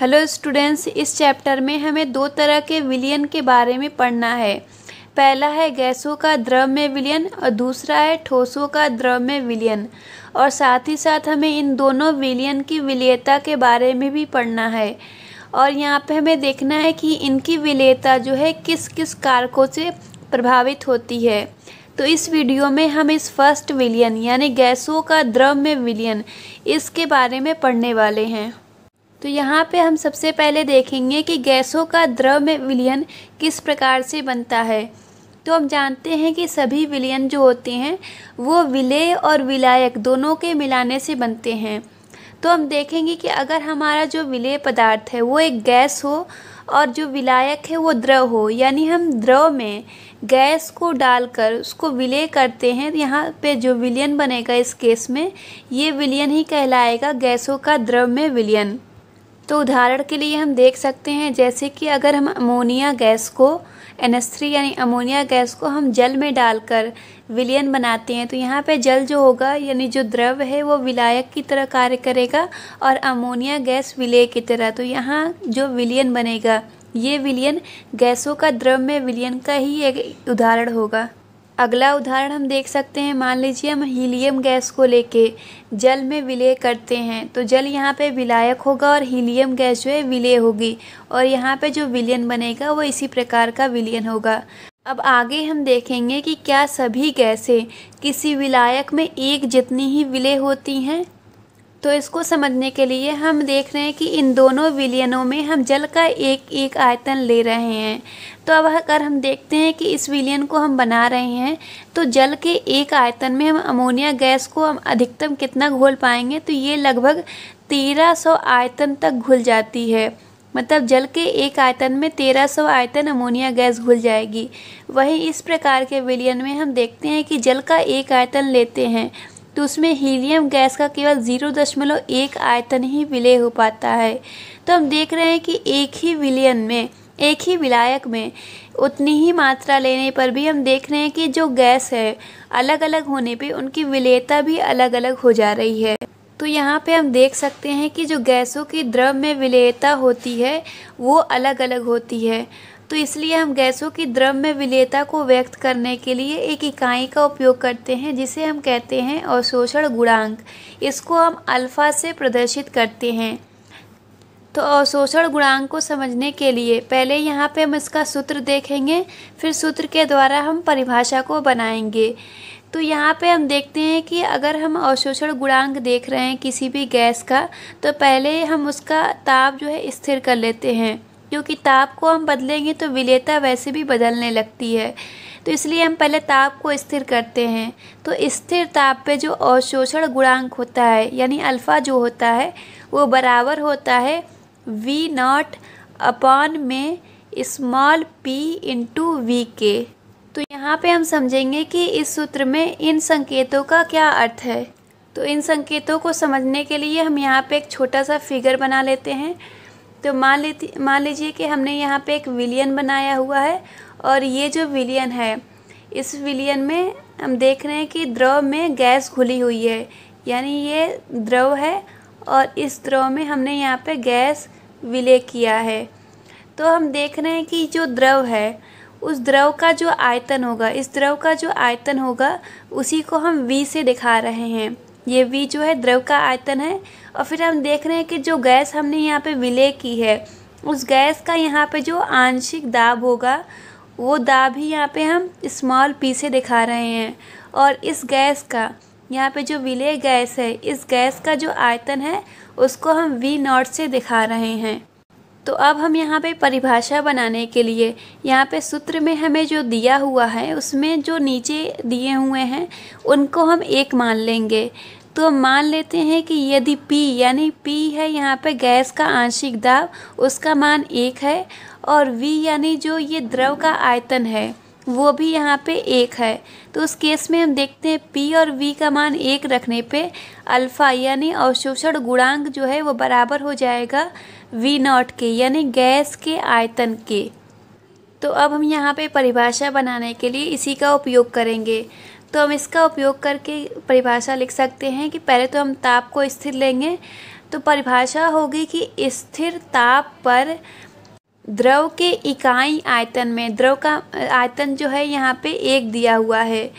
hello students इस chapter में हमें दो तरह के विलियन के बारे में पढ़ना है पहला है गैसों का द्रव में विलियन और दूसरा है ठोसों का द्रव में विलियन और साथ ही साथ हमें इन दोनों विलियन की विलयता के बारे में भी पढ़ना है और यहाँ पे हमें देखना है कि इनकी विलयता जो है किस किस कारकों से प्रभावित होती है तो इस वीडियो में हम इस फर्स्ट विलियन यानी गैसों का द्रव में विलियन इसके बारे में पढ़ने वाले हैं तो यहाँ पे हम सबसे पहले देखेंगे कि गैसों का द्रव्य विलयन किस प्रकार से बनता है तो हम जानते हैं कि सभी विलयन जो होते हैं वो विलय और विलायक दोनों के मिलाने से बनते हैं तो हम देखेंगे कि अगर हमारा जो विलय पदार्थ है वो एक गैस हो और जो विलायक है वो द्रव हो यानी हम द्रव में गैस को डालकर उसको विलय करते हैं तो यहाँ पे जो विलयन बनेगा इस केस में ये विलयन ही कहलाएगा गैसों का द्रव में विलयन तो उदाहरण के लिए हम देख सकते हैं जैसे कि अगर हम अमोनिया गैस को एन यानी अमोनिया गैस को हम जल में डालकर विलयन बनाते हैं तो यहाँ पे जल जो होगा यानी जो द्रव है वो विलायक की तरह कार्य करेगा और अमोनिया गैस विलय की तरह तो यहाँ जो विलयन बनेगा ये विलयन गैसों का द्रव में विलयन का ही एक उदाहरण होगा अगला उदाहरण हम देख सकते हैं मान लीजिए हम हीलियम गैस को लेके जल में विलय करते हैं तो जल यहाँ पे विलायक होगा और हीलियम गैस जो है विलय होगी और यहाँ पे जो विलियन बनेगा वो इसी प्रकार का विलियन होगा अब आगे हम देखेंगे कि क्या सभी गैसें किसी विलायक में एक जितनी ही विलय होती हैं तो इसको समझने के लिए हम देख रहे हैं कि इन दोनों विलियनों में हम जल का एक एक आयतन ले रहे हैं तो अब अगर हम देखते हैं कि इस विलियन को हम बना रहे हैं तो जल के एक आयतन में हम अमोनिया गैस को हम अधिकतम कितना घोल पाएंगे तो ये लगभग तेरह सौ आयतन तक घुल जाती है मतलब जल के एक आयतन में 1300 आयतन अमोनिया गैस घुल जाएगी वहीं इस प्रकार के विलियन में हम देखते हैं कि जल का एक आयतन लेते हैं तो उसमें हीलियम गैस का केवल जीरो दशमलव एक आयतन ही विलय हो पाता है तो हम देख रहे हैं कि एक ही विलयन में एक ही विलायक में उतनी ही मात्रा लेने पर भी हम देख रहे हैं कि जो गैस है अलग अलग होने पे उनकी विलेयता भी अलग अलग हो जा रही है तो यहाँ पे हम देख सकते हैं कि जो गैसों की द्रव में विलेयता होती है वो अलग अलग होती है तो इसलिए हम गैसों की द्रव्य विलेयता को व्यक्त करने के लिए एक इकाई का उपयोग करते हैं जिसे हम कहते हैं अवशोषण गुणांक इसको हम अल्फ़ा से प्रदर्शित करते हैं तो अवशोषण गुणांक को समझने के लिए पहले यहाँ पे हम इसका सूत्र देखेंगे फिर सूत्र के द्वारा हम परिभाषा को बनाएंगे तो यहाँ पे हम देखते हैं कि अगर हम अवशोषण गुणांक देख रहे हैं किसी भी गैस का तो पहले हम उसका ताप जो है स्थिर कर लेते हैं क्योंकि ताप को हम बदलेंगे तो विलेयता वैसे भी बदलने लगती है तो इसलिए हम पहले ताप को स्थिर करते हैं तो स्थिर ताप पे जो अवशोषण गुणांक होता है यानी अल्फ़ा जो होता है वो बराबर होता है वी नॉट अपॉन में स्मॉल पी इंटू वी के तो यहाँ पे हम समझेंगे कि इस सूत्र में इन संकेतों का क्या अर्थ है तो इन संकेतों को समझने के लिए हम यहाँ पे एक छोटा सा फिगर बना लेते हैं तो मान लेती मान लीजिए कि हमने यहाँ पे एक विलियन बनाया हुआ है और ये जो विलियन है इस विलियन में हम देख रहे हैं कि द्रव में गैस घुली हुई है यानी ये द्रव है और इस द्रव में हमने यहाँ पे गैस विलय किया है तो हम देख रहे हैं कि जो द्रव है उस द्रव का जो आयतन होगा इस द्रव का जो आयतन होगा उसी को हम v से दिखा रहे हैं ये वी जो है द्रव का आयतन है और फिर हम देख रहे हैं कि जो गैस हमने यहाँ पे विलय की है उस गैस का यहाँ पे जो आंशिक दाब होगा वो दाब ही यहाँ पे हम स्मॉल पी से दिखा रहे हैं और इस गैस का यहाँ पे जो विलय गैस है इस गैस का जो आयतन है उसको हम वी नॉट से दिखा रहे हैं तो अब हम यहाँ पे परिभाषा बनाने के लिए यहाँ पे सूत्र में हमें जो दिया हुआ है उसमें जो नीचे दिए हुए हैं उनको हम एक मान लेंगे तो मान लेते हैं कि यदि P यानी P है यहाँ पे गैस का आंशिक दाब उसका मान एक है और V यानी जो ये द्रव का आयतन है वो भी यहाँ पे एक है तो उस केस में हम देखते हैं P और V का मान एक रखने पे अल्फ़ा यानी अवशोषण गुणांक जो है वो बराबर हो जाएगा वी नॉट के यानी गैस के आयतन के तो अब हम यहाँ पे परिभाषा बनाने के लिए इसी का उपयोग करेंगे तो हम इसका उपयोग करके परिभाषा लिख सकते हैं कि पहले तो हम ताप को स्थिर लेंगे तो परिभाषा होगी कि स्थिर ताप पर द्रव के इकाई आयतन में द्रव का आयतन जो है यहाँ पे एक दिया हुआ है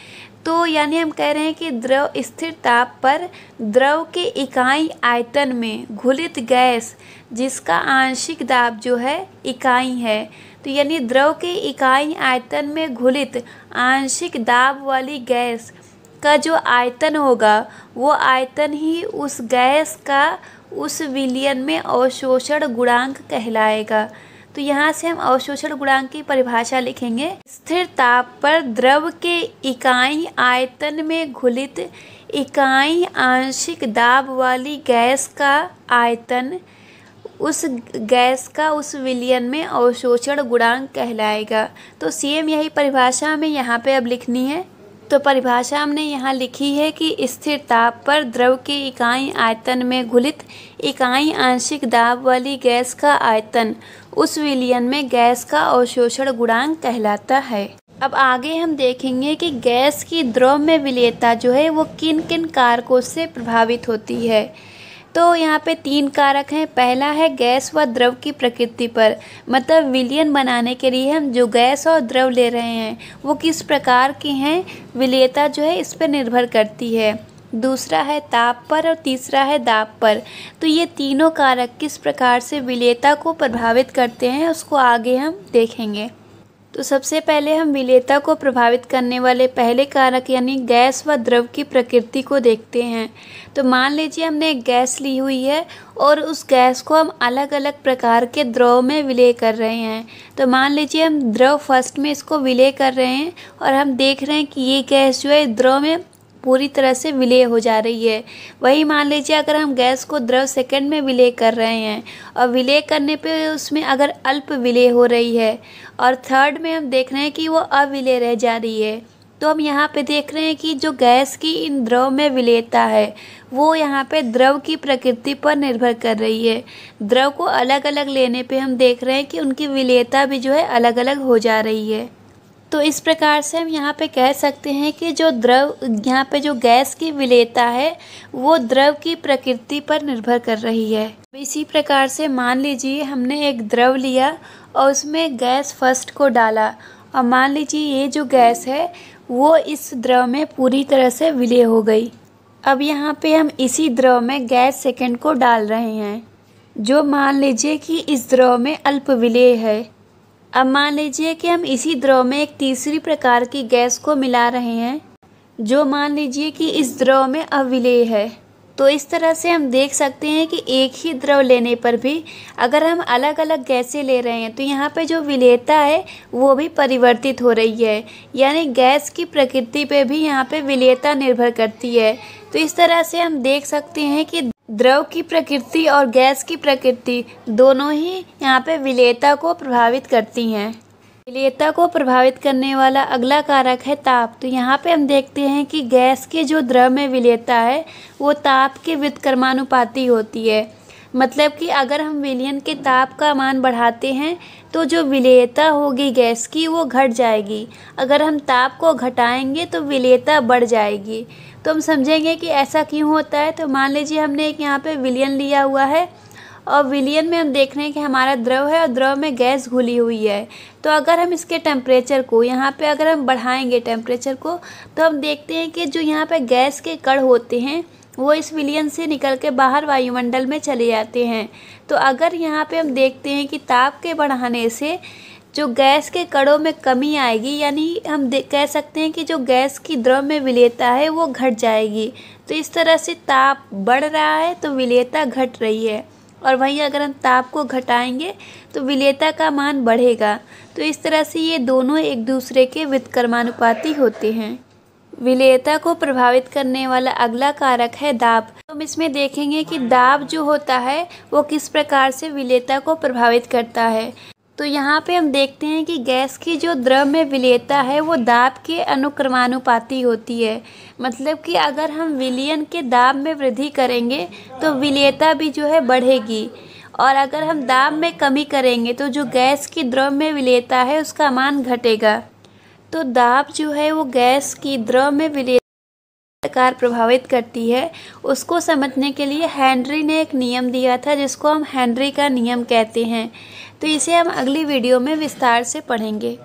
तो यानी हम कह रहे हैं कि द्रव स्थिर ताप पर द्रव के इकाई आयतन में घुलित गैस जिसका आंशिक दाब जो है इकाई है तो यानी द्रव के इकाई आयतन में घुलित आंशिक दाब वाली गैस का जो आयतन होगा वो आयतन ही उस गैस का उस विलियन में अवशोषण गुणांक कहलाएगा तो यहाँ से हम अवशोषण गुणांक की परिभाषा लिखेंगे स्थिर ताप पर द्रव के इकाई आयतन में घुलित इकाई आंशिक दाब वाली गैस का आयतन उस गैस का उस विलियन में अवशोषण गुणांक कहलाएगा तो सेम यही परिभाषा हमें यहाँ पे अब लिखनी है तो परिभाषा हमने यहाँ लिखी है कि स्थिर ताप पर द्रव की इकाई आयतन में घुलित इकाई आंशिक दाब वाली गैस का आयतन उस विलियन में गैस का अवशोषण गुणांक कहलाता है अब आगे हम देखेंगे कि गैस की द्रव में विलयता जो है वो किन किन कारकों से प्रभावित होती है तो यहाँ पे तीन कारक हैं पहला है गैस व द्रव की प्रकृति पर मतलब विलियन बनाने के लिए हम जो गैस और द्रव ले रहे हैं वो किस प्रकार के हैं विलयता जो है इस पर निर्भर करती है दूसरा है ताप पर और तीसरा है दाब पर तो ये तीनों कारक किस प्रकार से विलयता को प्रभावित करते हैं उसको आगे हम देखेंगे तो सबसे पहले हम विलेयता को प्रभावित करने वाले पहले कारक यानी गैस व द्रव की प्रकृति को देखते हैं तो मान लीजिए हमने एक गैस ली हुई है और उस गैस को हम अलग अलग प्रकार के द्रव में विलय कर रहे हैं तो मान लीजिए हम द्रव फर्स्ट में इसको विलय कर रहे हैं और हम देख रहे हैं कि ये गैस जो है द्रव में पूरी तरह से विलय हो जा रही है वही मान लीजिए अगर हम गैस को द्रव सेकंड में विलय कर रहे हैं और विलय करने पे उसमें अगर अल्प विलय हो रही है और थर्ड में हम देख रहे हैं कि वो अविलय रह जा रही है तो हम यहाँ पे देख रहे हैं कि जो गैस की इन द्रव में विलयता है वो यहाँ पे द्रव की प्रकृति पर निर्भर कर रही है द्रव को अलग अलग लेने पे हम देख रहे हैं कि उनकी विलयता भी जो है अलग अलग हो जा रही है तो इस प्रकार से हम यहाँ पे कह सकते हैं कि जो द्रव यहाँ पे जो गैस की विलेता है वो द्रव की प्रकृति पर निर्भर कर रही है इसी प्रकार से मान लीजिए हमने एक द्रव लिया और उसमें गैस फर्स्ट को डाला और मान लीजिए ये जो गैस है वो इस द्रव में पूरी तरह से विलय हो गई अब यहाँ पे हम इसी द्रव में गैस सेकंड को डाल रहे हैं जो मान लीजिए कि इस द्रव में अल्प विलय है अब मान लीजिए कि हम इसी द्रव में एक तीसरी प्रकार की गैस को मिला रहे हैं जो मान लीजिए कि इस द्रव में अविलय है तो इस तरह से हम देख सकते हैं कि एक ही द्रव लेने पर भी अगर हम अलग अलग गैसें ले रहे हैं तो यहाँ पे जो विलेयता है वो भी परिवर्तित हो रही है यानी गैस की प्रकृति पे भी यहाँ पे विलेयता निर्भर करती है तो इस तरह से हम देख सकते हैं कि द्रव की प्रकृति और गैस की प्रकृति दोनों ही यहाँ पे विलेयता को प्रभावित करती हैं विलेयता को प्रभावित करने वाला अगला कारक है ताप तो यहाँ पे हम देखते हैं कि गैस के जो द्रव में विलेयता है वो ताप के व्युतक्रमानुपाती होती है मतलब कि अगर हम विलियन के ताप का मान बढ़ाते हैं तो जो विलेयता होगी गैस की वो घट जाएगी अगर हम ताप को घटाएंगे तो विलेयता बढ़ जाएगी तो हम समझेंगे कि ऐसा क्यों होता है तो मान लीजिए हमने एक यहाँ पे विलियन लिया हुआ है और विलियन में हम देख रहे हैं कि हमारा द्रव है और द्रव में गैस घुली हुई है तो अगर हम इसके टेम्परेचर को यहाँ पे अगर हम बढ़ाएंगे टेम्परेचर को तो हम देखते हैं कि जो यहाँ पे गैस के कण होते हैं वो इस विलियन से निकल के बाहर वायुमंडल में चले जाते हैं तो अगर यहाँ पे हम देखते हैं कि ताप के बढ़ाने से जो गैस के कणों में कमी आएगी यानी हम कह सकते हैं कि जो गैस की द्रव में विलेता है वो घट जाएगी तो इस तरह से ताप बढ़ रहा है तो विलेता घट रही है और वहीं अगर हम ताप को घटाएंगे तो विलेता का मान बढ़ेगा तो इस तरह से ये दोनों एक दूसरे के वित्कर्मानुपाती होते हैं विलेयता को प्रभावित करने वाला अगला कारक है दाब हम इसमें देखेंगे कि दाब जो होता है वो किस प्रकार से विलेयता को प्रभावित करता है तो यहाँ पे हम देखते हैं कि गैस की जो द्रव्य विलेयता है वो दाब के अनुक्रमानुपाती होती है मतलब कि अगर हम विलियन के दाब में वृद्धि करेंगे तो विलेयता भी जो है बढ़ेगी और अगर हम दाब में कमी करेंगे तो जो गैस की द्रव में विलेयता है उसका मान घटेगा तो दाब जो है वो गैस की द्रव में विलेयता प्रकार प्रभावित करती है उसको समझने के लिए हैंनरी ने एक नियम दिया था जिसको हम हैंनरी का नियम कहते हैं तो इसे हम अगली वीडियो में विस्तार से पढ़ेंगे